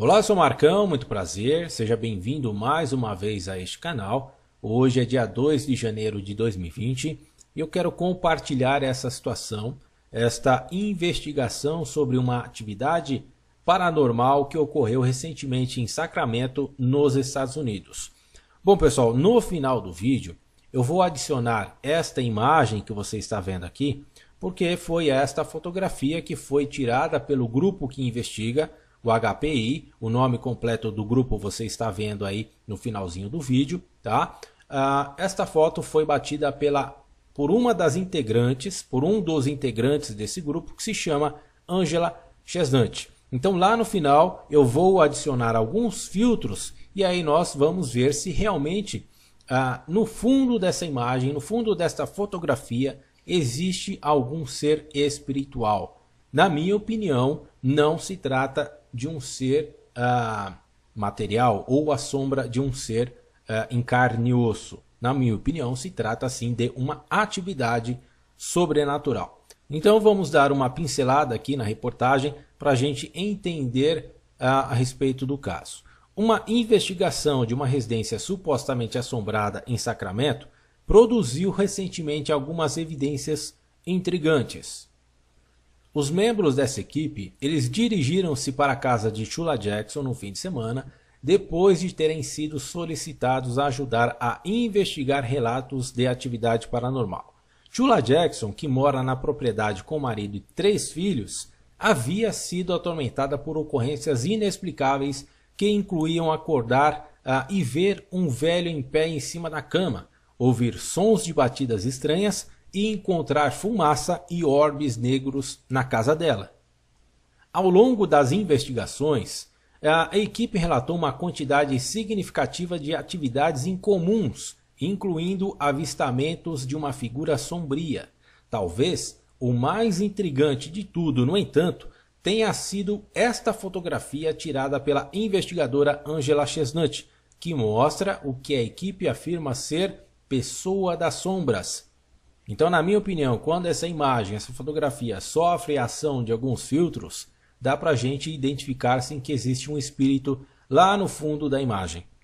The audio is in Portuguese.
Olá, eu sou Marcão, muito prazer. Seja bem-vindo mais uma vez a este canal. Hoje é dia 2 de janeiro de 2020 e eu quero compartilhar essa situação, esta investigação sobre uma atividade paranormal que ocorreu recentemente em Sacramento, nos Estados Unidos. Bom, pessoal, no final do vídeo eu vou adicionar esta imagem que você está vendo aqui, porque foi esta fotografia que foi tirada pelo grupo que investiga o HPI, o nome completo do grupo você está vendo aí no finalzinho do vídeo, tá? Ah, esta foto foi batida pela, por uma das integrantes, por um dos integrantes desse grupo, que se chama Angela Chesnante. Então lá no final eu vou adicionar alguns filtros e aí nós vamos ver se realmente ah, no fundo dessa imagem, no fundo desta fotografia, existe algum ser espiritual. Na minha opinião, não se trata de um ser uh, material ou a sombra de um ser uh, em carne e osso. Na minha opinião, se trata assim de uma atividade sobrenatural. Então vamos dar uma pincelada aqui na reportagem para a gente entender uh, a respeito do caso. Uma investigação de uma residência supostamente assombrada em Sacramento produziu recentemente algumas evidências intrigantes. Os membros dessa equipe, eles dirigiram-se para a casa de Chula Jackson no fim de semana, depois de terem sido solicitados a ajudar a investigar relatos de atividade paranormal. Chula Jackson, que mora na propriedade com o marido e três filhos, havia sido atormentada por ocorrências inexplicáveis que incluíam acordar uh, e ver um velho em pé em cima da cama, ouvir sons de batidas estranhas e encontrar fumaça e orbes negros na casa dela. Ao longo das investigações, a equipe relatou uma quantidade significativa de atividades incomuns, incluindo avistamentos de uma figura sombria. Talvez o mais intrigante de tudo, no entanto, tenha sido esta fotografia tirada pela investigadora Angela Chesnut, que mostra o que a equipe afirma ser Pessoa das Sombras, então, na minha opinião, quando essa imagem, essa fotografia sofre a ação de alguns filtros, dá para a gente identificar sim que existe um espírito lá no fundo da imagem.